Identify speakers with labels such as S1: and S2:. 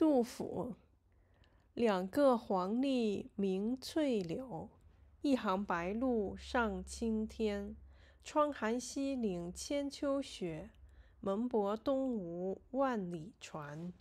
S1: 杜甫：两个黄鹂鸣翠柳，一行白鹭上青天。窗含西岭千秋雪，门泊东吴万里船。